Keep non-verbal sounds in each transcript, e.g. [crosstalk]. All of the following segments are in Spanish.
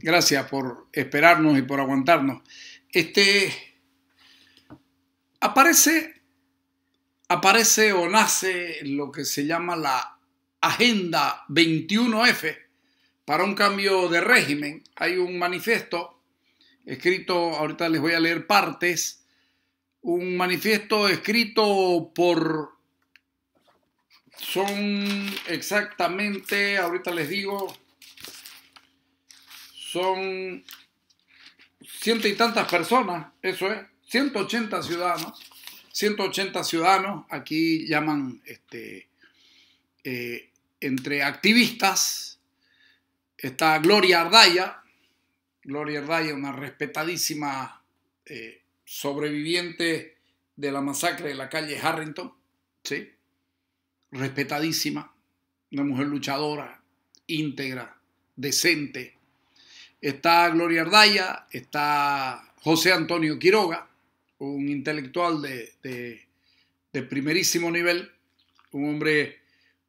Gracias por esperarnos y por aguantarnos. Este aparece aparece o nace lo que se llama la Agenda 21F para un cambio de régimen. Hay un manifiesto escrito, ahorita les voy a leer partes, un manifiesto escrito por son exactamente, ahorita les digo, son ciento y tantas personas, eso es, 180 ciudadanos, 180 ciudadanos, aquí llaman este, eh, entre activistas, está Gloria Ardaya, Gloria Ardaya, una respetadísima eh, sobreviviente de la masacre de la calle Harrington, ¿sí? respetadísima, una mujer luchadora, íntegra, decente, está Gloria Ardaya, está José Antonio Quiroga, un intelectual de, primerísimo nivel, un hombre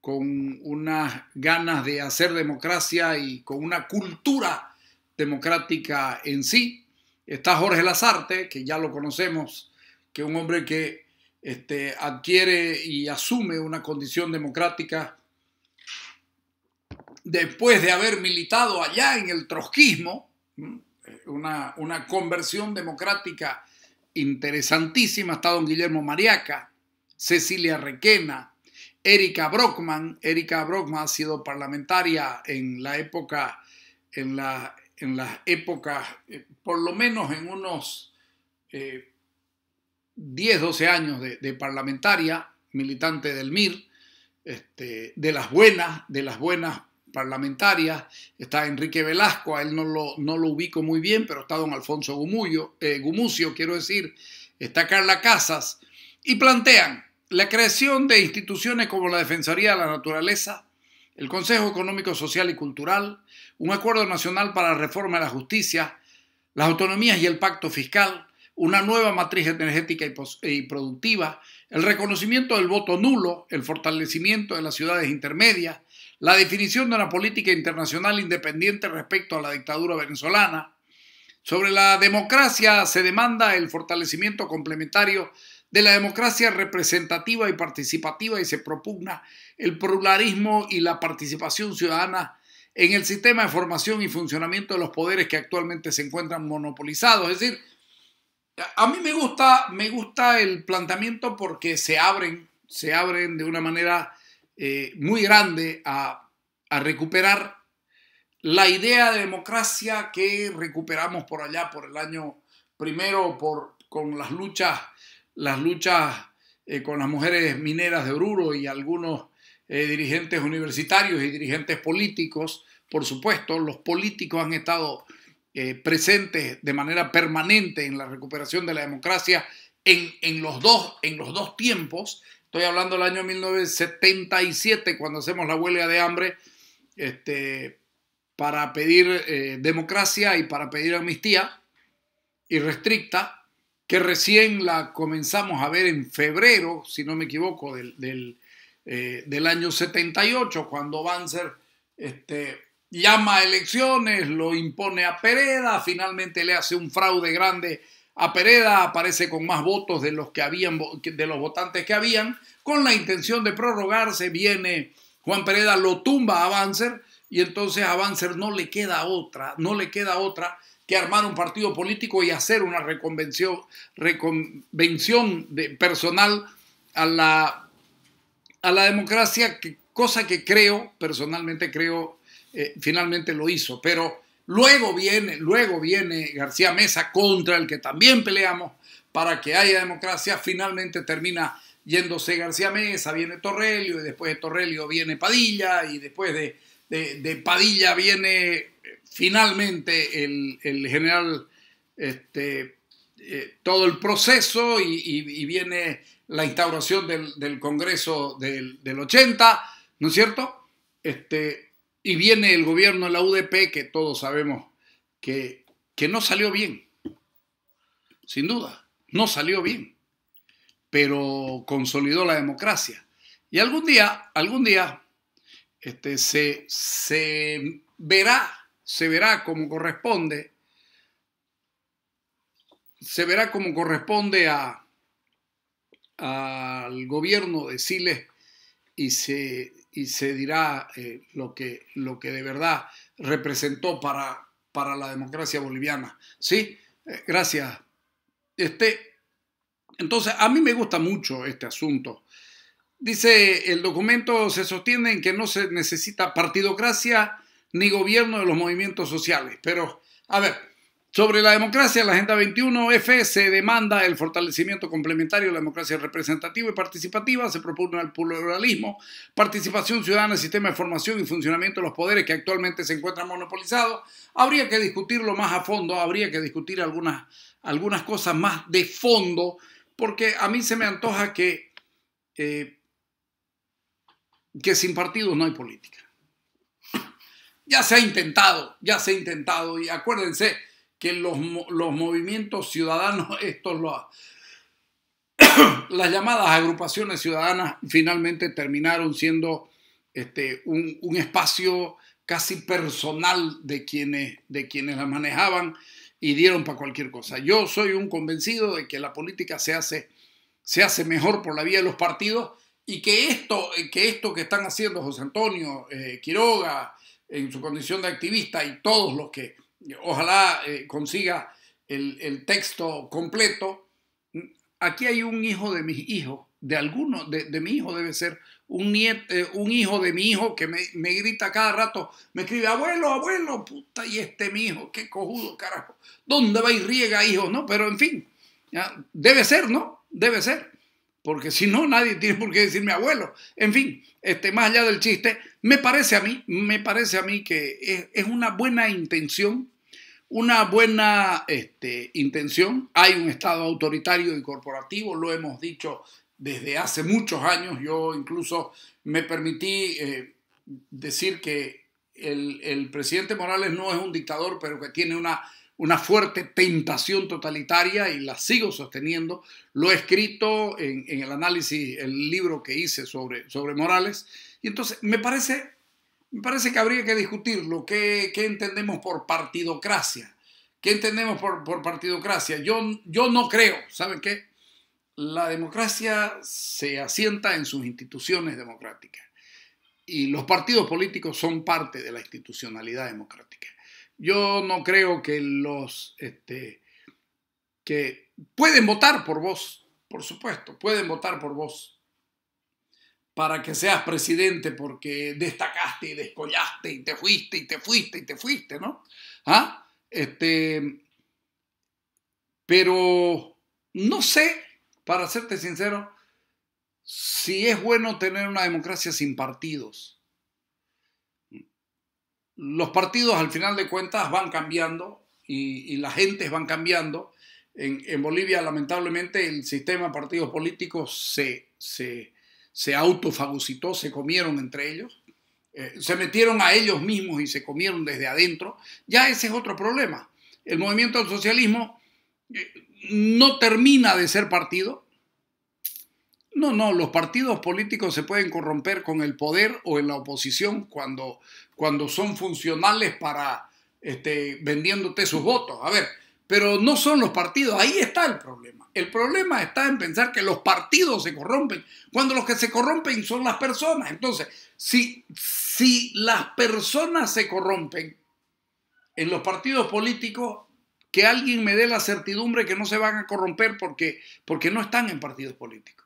con unas ganas de hacer democracia y con una cultura democrática en sí. Está Jorge Lazarte, que ya lo conocemos, que es un hombre que este, adquiere y asume una condición democrática después de haber militado allá en el trotskismo, una, conversión democrática interesantísima, está don Guillermo Mariaca, Cecilia Requena, Erika Brockman. Erika Brockman ha sido parlamentaria en la época, en, la, en las épocas, eh, por lo menos en unos 10, eh, 12 años de, parlamentaria, militante del MIR, este, de las buenas, de las buenas parlamentarias, está Enrique Velasco, a él no lo, no lo ubico muy bien, pero está don Alfonso Gumullo, eh, Gumucio, quiero decir, está Carla Casas, y plantean la creación de instituciones como la Defensoría de la Naturaleza, el Consejo Económico, Social y Cultural, un acuerdo nacional para la reforma de la justicia, las autonomías y el pacto fiscal, una nueva matriz energética y productiva, el reconocimiento del voto nulo, el fortalecimiento de las ciudades intermedias, la definición de una política internacional independiente respecto a la dictadura venezolana. Sobre la democracia se demanda el fortalecimiento complementario de la democracia representativa y participativa y se propugna el pluralismo y la participación ciudadana en el sistema de formación y funcionamiento de los poderes que actualmente se encuentran monopolizados. Es decir, a mí me gusta, me gusta el planteamiento porque se abren, se abren de una manera eh, muy grande a, recuperar la idea de democracia que recuperamos por allá, por el año primero, con las luchas, las luchas eh, con las mujeres mineras de Oruro y algunos eh, dirigentes universitarios y dirigentes políticos. Por supuesto, los políticos han estado presentes de manera permanente en la recuperación de la democracia en, los, dos, en los dos tiempos Estoy hablando del año 1977, cuando hacemos la huelga de hambre, este, para pedir eh, democracia y para pedir amnistía irrestricta, que recién la comenzamos a ver en febrero, si no me equivoco, del, eh, año 78, cuando Banzer este, llama a elecciones, lo impone a Pereda, finalmente le hace un fraude grande a Pereda aparece con más votos de los, que habían, de los votantes que habían, con la intención de prorrogarse, viene Juan Pereda, lo tumba a Banzer y entonces a Banzer no le queda otra, no le queda otra que armar un partido político y hacer una reconvención, reconvención personal a la, a la democracia, cosa que creo, personalmente creo, eh, finalmente lo hizo, pero Luego viene, luego viene García Mesa contra el que también peleamos para que haya democracia. Finalmente termina yéndose García Mesa, viene Torrelio y después de Torrelio viene Padilla y después de, Padilla viene eh, finalmente el, general, este, eh, todo el proceso y, viene la instauración del, Congreso del, del, 80, ¿no es cierto? Este, y viene el gobierno de la UDP, que todos sabemos que, que no salió bien, sin duda, no salió bien, pero consolidó la democracia. Y algún día, algún día, este, se, verá, se verá como corresponde, se verá como corresponde a, al gobierno de Siles y se, y se dirá eh, lo, que, lo que de verdad representó para, para la democracia boliviana. ¿Sí? Eh, gracias. Este, entonces, a mí me gusta mucho este asunto. Dice, el documento se sostiene en que no se necesita partidocracia ni gobierno de los movimientos sociales. Pero, a ver, sobre la democracia, la Agenda 21F se demanda el fortalecimiento complementario de la democracia representativa y participativa, se propone el pluralismo, participación ciudadana, sistema de formación y funcionamiento de los poderes que actualmente se encuentran monopolizados. Habría que discutirlo más a fondo, habría que discutir algunas, algunas cosas más de fondo, porque a mí se me antoja que, eh, que sin partidos no hay política. Ya se ha intentado, ya se ha intentado, y acuérdense, que los, movimientos ciudadanos, [laughs] estos [coughs] las llamadas agrupaciones ciudadanas finalmente terminaron siendo este, un, espacio casi personal de quienes, de manejaban y dieron para cualquier cosa. Yo soy un convencido de que la política se hace, se hace mejor por la vía de los partidos y que esto eh, que, esto que están haciendo José Antonio, eh, Quiroga, en su condición de activista y todos los que ojalá eh, consiga el, el, texto completo. Aquí hay un hijo de mis hijos, de alguno, de, de mi hijo debe ser, un, nieto, un hijo de mi hijo que me, me, grita cada rato, me escribe, abuelo, abuelo, puta, y este mi hijo, qué cojudo, carajo, ¿dónde va y riega, hijo? No, pero en fin, ya, debe ser, ¿no? Debe ser, porque si no, nadie tiene por qué decirme abuelo. En fin, este, más allá del chiste, me parece a mí, me parece a mí que es, una buena intención, una buena este, intención. Hay un Estado autoritario y corporativo, lo hemos dicho desde hace muchos años. Yo incluso me permití eh, decir que el, presidente Morales no es un dictador, pero que tiene una, una fuerte tentación totalitaria y la sigo sosteniendo. Lo he escrito en, en el análisis, el libro que hice sobre, sobre Morales. Y entonces, me parece, me parece que habría que discutir lo que entendemos por partidocracia. ¿Qué entendemos por, partidocracia? Yo, yo no creo, ¿saben qué? La democracia se asienta en sus instituciones democráticas y los partidos políticos son parte de la institucionalidad democrática. Yo no creo que los este, que pueden votar por vos, por supuesto, pueden votar por vos, para que seas presidente porque destacaste y descollaste y te fuiste y te fuiste y te fuiste, ¿no? ¿Ah? Este, pero no sé, para serte sincero, si es bueno tener una democracia sin partidos. Los partidos al final de cuentas van cambiando y, las gentes van cambiando. En, Bolivia lamentablemente el sistema de partidos políticos se, se se autofagocitó, se comieron entre ellos, eh, se metieron a ellos mismos y se comieron desde adentro, ya ese es otro problema. El movimiento del socialismo eh, no termina de ser partido. No, no, los partidos políticos se pueden corromper con el poder o en la oposición cuando, cuando son funcionales para este, vendiéndote sus votos. A ver, pero no son los partidos, ahí está el problema. El problema está en pensar que los partidos se corrompen, cuando los que se corrompen son las personas. Entonces, si, si las personas se corrompen en los partidos políticos, que alguien me dé la certidumbre que no se van a corromper porque, porque no están en partidos políticos.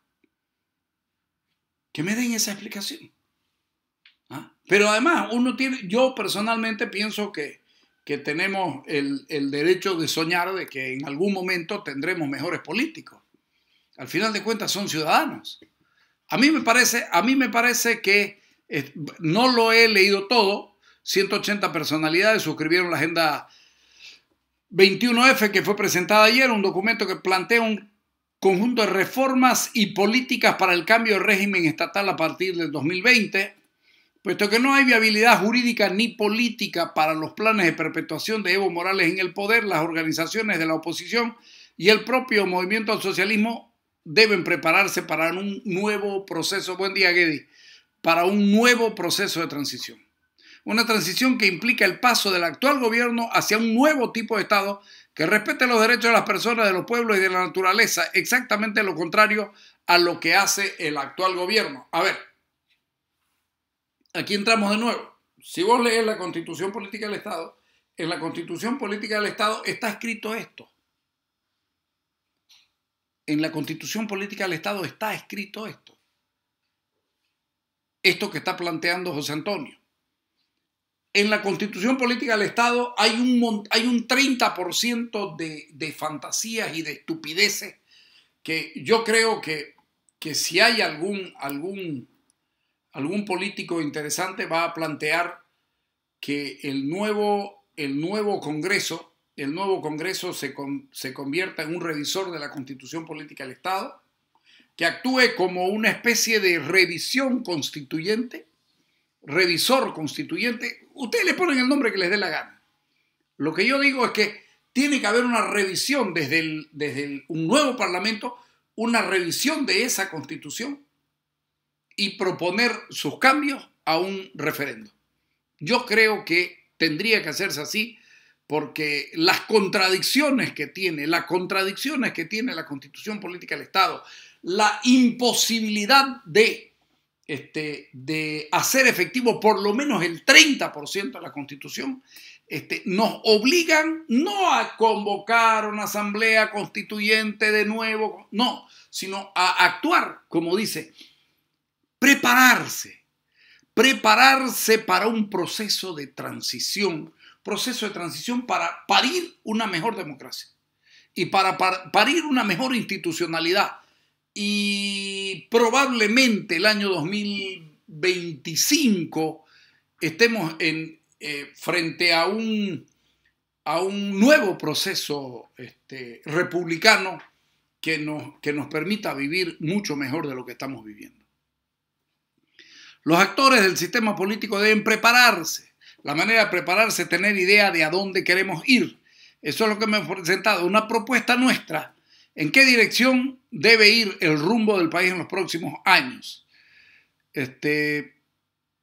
Que me den esa explicación. ¿Ah? Pero además, uno tiene, yo personalmente pienso que que tenemos el, derecho de soñar de que en algún momento tendremos mejores políticos. Al final de cuentas son ciudadanos. A mí me parece, a mí me parece que eh, no lo he leído todo. 180 personalidades suscribieron la agenda 21F que fue presentada ayer, un documento que plantea un conjunto de reformas y políticas para el cambio de régimen estatal a partir del 2020. Puesto que no hay viabilidad jurídica ni política para los planes de perpetuación de Evo Morales en el poder, las organizaciones de la oposición y el propio movimiento al socialismo deben prepararse para un nuevo proceso, buen día Gedi, para un nuevo proceso de transición. Una transición que implica el paso del actual gobierno hacia un nuevo tipo de Estado que respete los derechos de las personas, de los pueblos y de la naturaleza, exactamente lo contrario a lo que hace el actual gobierno. A ver, aquí entramos de nuevo. Si vos lees la constitución política del Estado, en la constitución política del Estado está escrito esto. En la constitución política del Estado está escrito esto. Esto que está planteando José Antonio. En la constitución política del Estado hay un, hay un 30% de, de fantasías y de estupideces que yo creo que, que si hay algún, algún algún político interesante va a plantear que el nuevo, el nuevo Congreso, el nuevo Congreso se, convierta en un revisor de la constitución política del Estado, que actúe como una especie de revisión constituyente, revisor constituyente. Ustedes le ponen el nombre que les dé la gana. Lo que yo digo es que tiene que haber una revisión desde, desde un nuevo Parlamento, una revisión de esa constitución y proponer sus cambios a un referendo. Yo creo que tendría que hacerse así porque las contradicciones que tiene, las contradicciones que tiene la constitución política del Estado, la imposibilidad de, este, de hacer efectivo por lo menos el 30% de la constitución, este, nos obligan no a convocar una asamblea constituyente de nuevo, no, sino a actuar, como dice Prepararse. Prepararse para un proceso de transición, proceso de transición para parir una mejor democracia y para parir una mejor institucionalidad. Y probablemente el año 2025 estemos en, eh, frente a un, a un nuevo proceso este, republicano que nos, que nos permita vivir mucho mejor de lo que estamos viviendo. Los actores del sistema político deben prepararse. La manera de prepararse es tener idea de a dónde queremos ir. Eso es lo que me he presentado, una propuesta nuestra. ¿En qué dirección debe ir el rumbo del país en los próximos años? Este,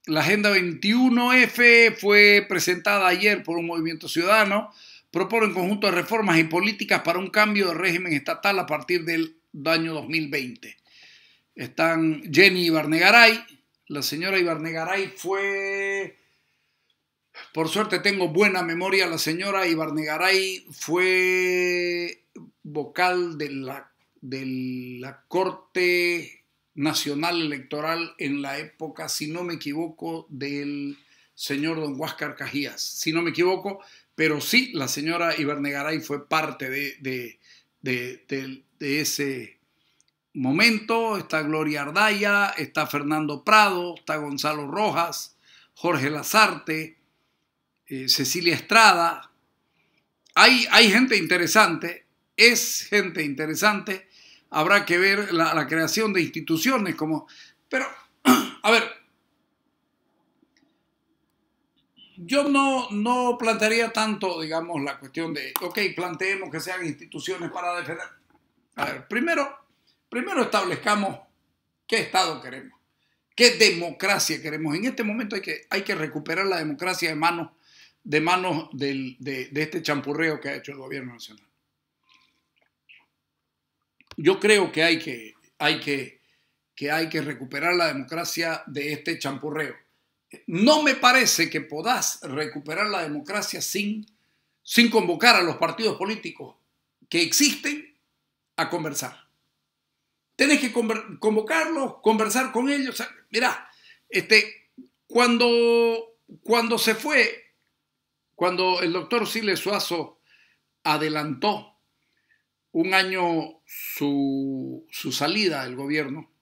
la Agenda 21F fue presentada ayer por un movimiento ciudadano. Propone un conjunto de reformas y políticas para un cambio de régimen estatal a partir del año 2020. Están Jenny Barnegaray, la señora Ibarnegaray fue... Por suerte tengo buena memoria, la señora Ibarnegaray fue vocal de la, de la Corte Nacional Electoral en la época, si no me equivoco, del señor don Huáscar Cajías, si no me equivoco, pero sí, la señora Ibarnegaray fue parte de, de ese momento, está Gloria Ardaya, está Fernando Prado, está Gonzalo Rojas, Jorge Lazarte, eh, Cecilia Estrada. Hay, hay, gente interesante, es gente interesante. Habrá que ver la, creación de instituciones como... Pero, [clears throat] a ver, yo no, no plantearía tanto, digamos, la cuestión de, ok, planteemos que sean instituciones para defender. A ver, primero, Primero establezcamos qué Estado queremos, qué democracia queremos. En este momento hay que, hay que recuperar la democracia de manos, de, manos de, este champurreo que ha hecho el gobierno nacional. Yo creo que hay que, hay que, que, hay que recuperar la democracia de este champurreo. No me parece que podás recuperar la democracia sin, sin convocar a los partidos políticos que existen a conversar tenés que convocarlos, conversar con ellos. Mira, mirá, este, cuando, cuando se fue, cuando el doctor Siles Suazo adelantó un año su, su salida del gobierno,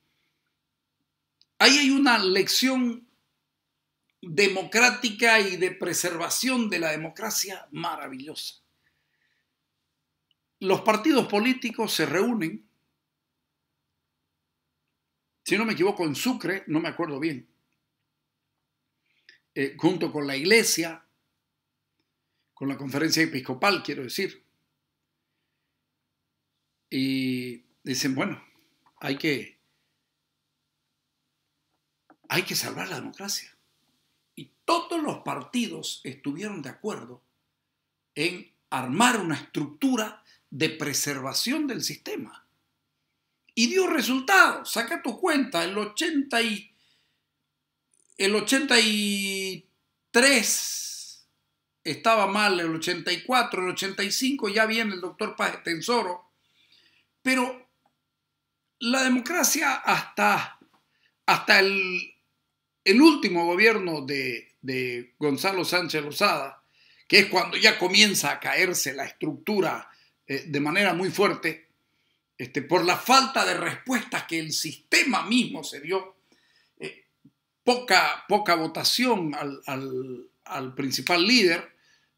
ahí hay una lección democrática y de preservación de la democracia maravillosa. Los partidos políticos se reúnen si no me equivoco, en Sucre, no me acuerdo bien, eh, junto con la iglesia, con la conferencia episcopal, quiero decir. Y dicen, bueno, hay que, hay que salvar la democracia. Y todos los partidos estuvieron de acuerdo en armar una estructura de preservación del sistema y dio resultados. Saca tu cuenta, el 80 el 83 estaba mal, el 84, el 85 ya viene el doctor Paz Tensoro, pero la democracia hasta, hasta el, último gobierno de, Gonzalo Sánchez Lozada, que es cuando ya comienza a caerse la estructura eh, de manera muy fuerte, este, por la falta de respuestas que el sistema mismo se dio, eh, poca, poca votación al, principal líder,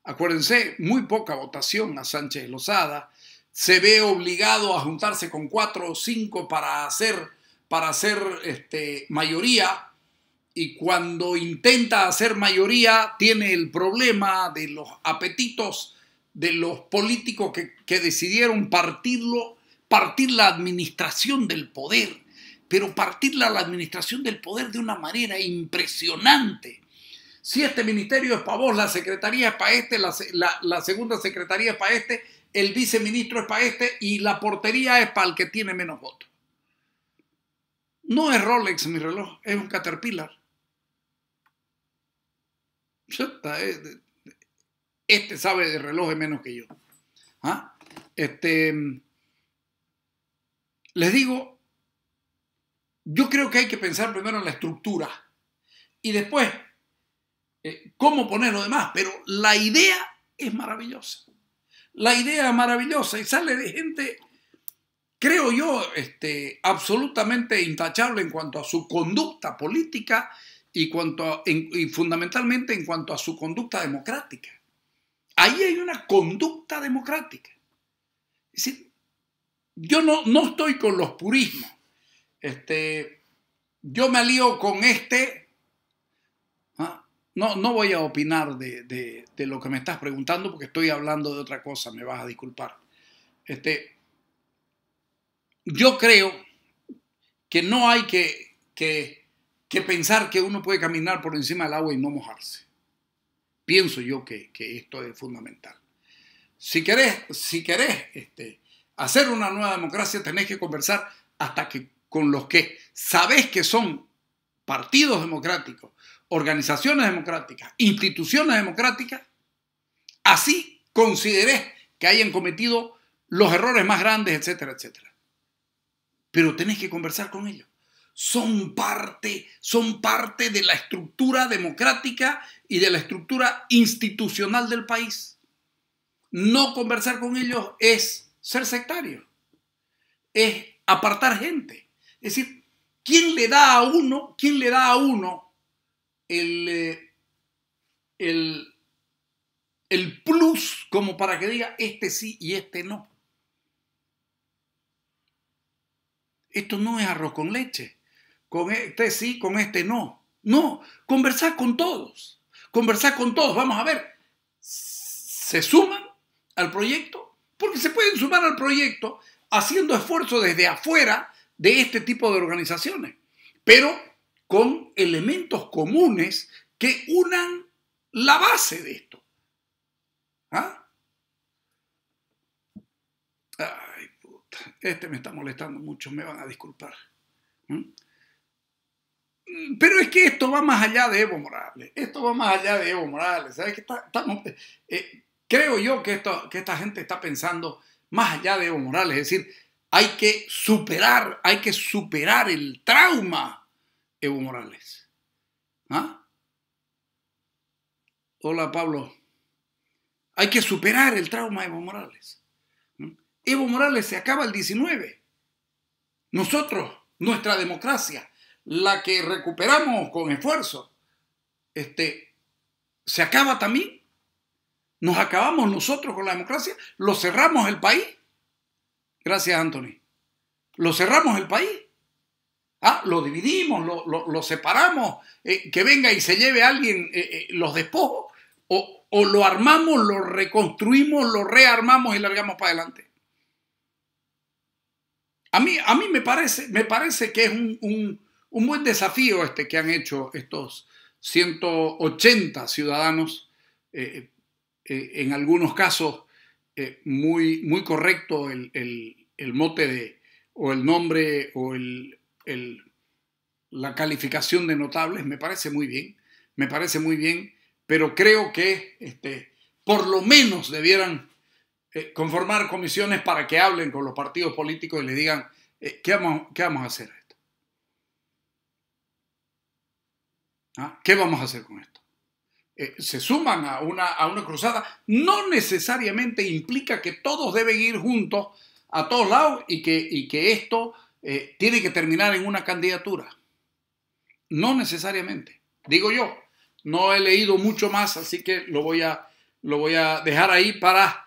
acuérdense, muy poca votación a Sánchez Lozada, se ve obligado a juntarse con cuatro o cinco para hacer, para hacer este, mayoría, y cuando intenta hacer mayoría tiene el problema de los apetitos de los políticos que, que decidieron partirlo partir la administración del poder, pero partir la administración del poder de una manera impresionante. Si este ministerio es para vos, la secretaría es para este, la, segunda secretaría es para este, el viceministro es para este y la portería es para el que tiene menos votos. No es Rolex mi reloj, es un Caterpillar. Este sabe de relojes menos que yo. ¿Ah? Este, les digo, yo creo que hay que pensar primero en la estructura y después eh, cómo poner lo demás, pero la idea es maravillosa. La idea es maravillosa y sale de gente, creo yo, este, absolutamente intachable en cuanto a su conducta política y, y fundamentalmente en cuanto a su conducta democrática. Ahí hay una conducta democrática yo no, estoy con los purismos. Este, yo me alío con este. ¿ah? No, no voy a opinar de, lo que me estás preguntando porque estoy hablando de otra cosa, me vas a disculpar. Este, yo creo que no hay que, pensar que uno puede caminar por encima del agua y no mojarse. Pienso yo que, que esto es fundamental. Si querés, si querés este, hacer una nueva democracia tenés que conversar hasta que con los que sabés que son partidos democráticos, organizaciones democráticas, instituciones democráticas, así considerés que hayan cometido los errores más grandes, etcétera, etcétera. Pero tenés que conversar con ellos. Son parte, son parte de la estructura democrática y de la estructura institucional del país. No conversar con ellos es ser sectario, es apartar gente. Es decir, ¿quién le da a uno, quién le da a uno el, eh, el, el plus como para que diga este sí y este no? Esto no es arroz con leche. Con este sí, con este no. No, conversar con todos. Conversar con todos. Vamos a ver. ¿Se suman al proyecto porque se pueden sumar al proyecto haciendo esfuerzo desde afuera de este tipo de organizaciones, pero con elementos comunes que unan la base de esto. ¿Ah? Ay, puta, este me está molestando mucho, me van a disculpar. ¿Mm? Pero es que esto va más allá de Evo Morales, esto va más allá de Evo Morales, ¿sabes? qué está, estamos, eh, creo yo que, esto, que esta gente está pensando más allá de Evo Morales, es decir, hay que superar, hay que superar el trauma Evo Morales. ¿Ah? Hola Pablo, hay que superar el trauma Evo Morales. Evo Morales se acaba el 19. Nosotros, nuestra democracia, la que recuperamos con esfuerzo, este, se acaba también nos acabamos nosotros con la democracia, lo cerramos el país. Gracias, Anthony. Lo cerramos el país. Ah, lo dividimos, lo, separamos, eh, que venga y se lleve alguien eh, eh, los despojos, o, lo armamos, lo reconstruimos, lo rearmamos y largamos para adelante. A mí, a mí me, parece, me parece que es un, buen desafío este que han hecho estos 180 ciudadanos eh, en algunos casos eh, muy, muy correcto el, mote de, o el nombre o el, la calificación de notables, me parece muy bien, me parece muy bien, pero creo que este, por lo menos debieran eh, conformar comisiones para que hablen con los partidos políticos y les digan, ¿qué, vamos, ¿qué vamos a hacer? esto? ¿Ah? ¿Qué vamos a hacer con esto? Eh, se suman a una, a una cruzada, no necesariamente implica que todos deben ir juntos a todos lados y que, y que esto eh, tiene que terminar en una candidatura. No necesariamente, digo yo. No he leído mucho más, así que lo voy a, lo voy a dejar ahí para,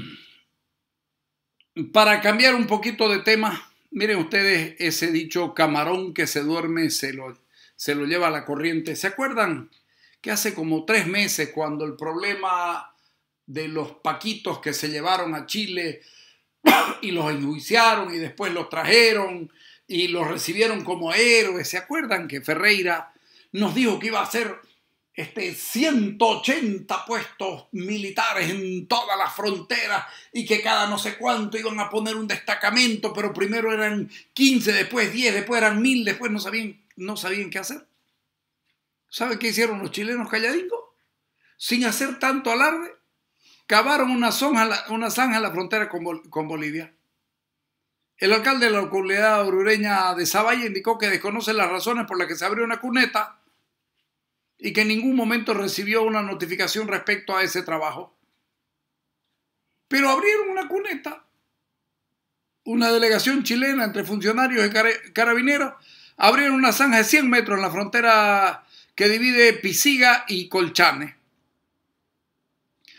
[clears throat] para cambiar un poquito de tema. Miren ustedes ese dicho camarón que se duerme se lo se lo lleva a la corriente. ¿Se acuerdan que hace como tres meses cuando el problema de los paquitos que se llevaron a Chile [coughs] y los enjuiciaron y después los trajeron y los recibieron como héroes? ¿Se acuerdan que Ferreira nos dijo que iba a hacer este, 180 puestos militares en todas las fronteras y que cada no sé cuánto iban a poner un destacamento, pero primero eran 15, después 10, después eran 1000, después no sabían no sabían qué hacer. ¿Sabe qué hicieron los chilenos calladitos? Sin hacer tanto alarde, cavaron una, zanja, una zanja en la frontera con, Bolivia. El alcalde de la localidad orureña de Zavalla indicó que desconoce las razones por las que se abrió una cuneta y que en ningún momento recibió una notificación respecto a ese trabajo. Pero abrieron una cuneta. Una delegación chilena entre funcionarios y carabineros abrieron una zanja de 100 metros en la frontera que divide Pisiga y Colchane.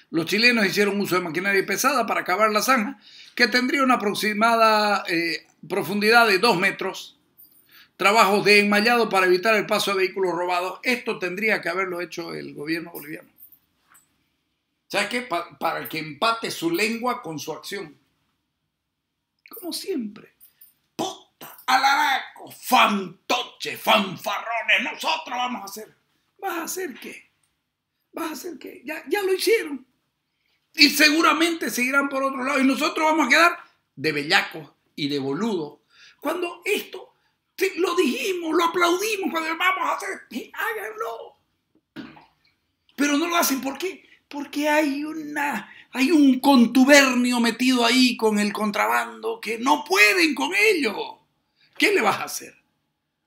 Los chilenos hicieron uso de maquinaria pesada para cavar la zanja, que tendría una aproximada eh, profundidad de 2 metros. Trabajos de enmallado para evitar el paso de vehículos robados. Esto tendría que haberlo hecho el gobierno boliviano. ¿Sabes qué? para que empate su lengua con su acción. Como siempre. ¡Puta! ¡A la fantoches, fanfarrones, nosotros vamos a hacer. ¿Vas a hacer qué? ¿Vas a hacer qué? Ya, lo hicieron. Y seguramente seguirán por otro lado. Y nosotros vamos a quedar de bellacos y de boludos. Cuando esto lo dijimos, lo aplaudimos, cuando vamos a hacer, háganlo. Pero no lo hacen. ¿Por qué? Porque hay, una, hay un contubernio metido ahí con el contrabando que no pueden con ellos ¿Qué le vas a hacer?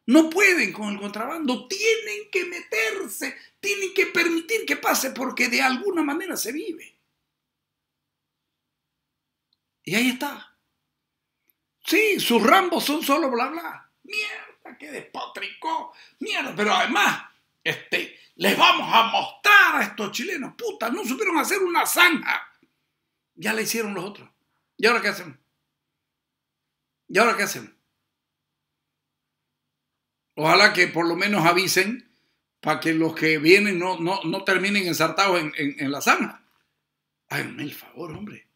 No pueden con el contrabando, tienen que meterse, tienen que permitir que pase porque de alguna manera se vive. Y ahí está. Sí, sus rambos son solo bla bla. Mierda, qué despotricó. Mierda, pero además, este, les vamos a mostrar a estos chilenos. Puta, no supieron hacer una zanja. Ya la hicieron los otros. ¿Y ahora qué hacemos? ¿Y ahora qué hacemos? Ojalá que por lo menos avisen para que los que vienen no, no, terminen ensartados en, en, en la zanja. Háganme el favor, hombre.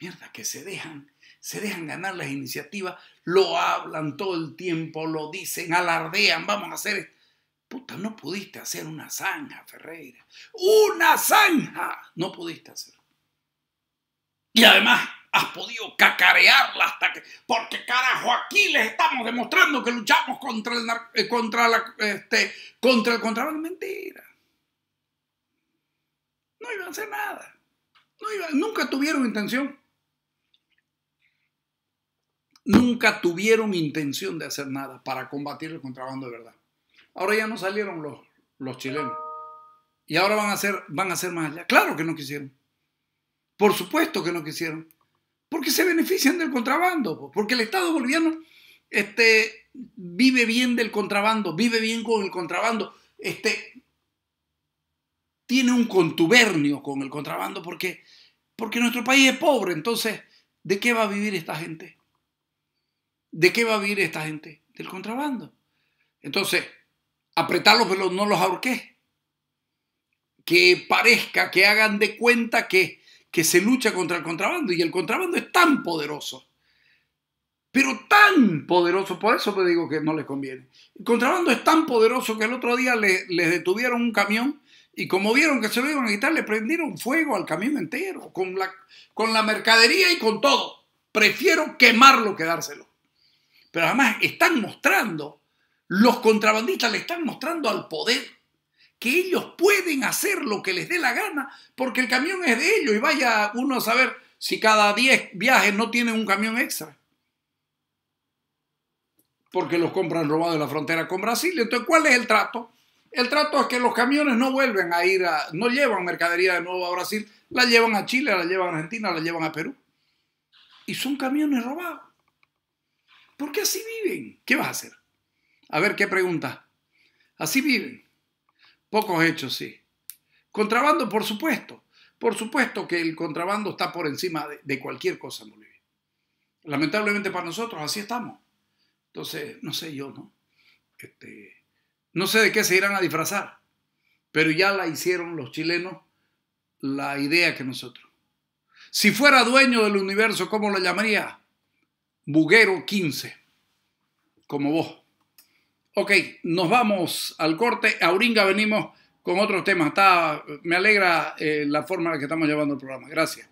Mierda, que se dejan, se dejan ganar las iniciativas, lo hablan todo el tiempo, lo dicen, alardean, vamos a hacer Puta, no pudiste hacer una zanja, Ferreira. ¡Una zanja! No pudiste hacer. Y además, has podido cacarearla hasta que... Porque carajo, aquí les estamos demostrando que luchamos contra el, eh, contra la, este, contra el contrabando. Mentira. No iban a hacer nada. nunca tuvieron intención. Nunca tuvieron intención de hacer nada para combatir el contrabando de verdad. Ahora ya no salieron los, los chilenos. Y ahora van a, ser, van a ser más allá. Claro que no quisieron. Por supuesto que no quisieron porque se benefician del contrabando, porque el Estado boliviano este, vive bien del contrabando, vive bien con el contrabando, este, tiene un contubernio con el contrabando porque, porque nuestro país es pobre, entonces, ¿de qué va a vivir esta gente? ¿De qué va a vivir esta gente? Del contrabando. Entonces, apretarlos, pero no los ahorqué. Que parezca, que hagan de cuenta que que se lucha contra el contrabando y el contrabando es tan poderoso, pero tan poderoso, por eso te digo que no les conviene. El contrabando es tan poderoso que el otro día les, detuvieron un camión y como vieron que se lo iban a quitar, le prendieron fuego al camión entero, con la, con la mercadería y con todo. Prefiero quemarlo que dárselo. Pero además están mostrando, los contrabandistas le están mostrando al poder que ellos pueden hacer lo que les dé la gana, porque el camión es de ellos y vaya uno a saber si cada 10 viajes no tienen un camión extra. Porque los compran robados en la frontera con Brasil. Entonces, ¿cuál es el trato? El trato es que los camiones no vuelven a ir a, no llevan mercadería de nuevo a Brasil, la llevan a Chile, la llevan a Argentina, la llevan a Perú. Y son camiones robados. Porque así viven. ¿Qué vas a hacer? A ver, ¿qué pregunta? Así viven. Pocos hechos, sí. Contrabando, por supuesto. Por supuesto que el contrabando está por encima de, cualquier cosa en Bolivia. Lamentablemente para nosotros, así estamos. Entonces, no sé yo, ¿no? Este, no sé de qué se irán a disfrazar, pero ya la hicieron los chilenos la idea que nosotros. Si fuera dueño del universo, ¿cómo lo llamaría? Buguero 15, como vos. Ok, nos vamos al corte. Auringa venimos con otros temas. Está, me alegra eh, la forma en la que estamos llevando el programa. Gracias.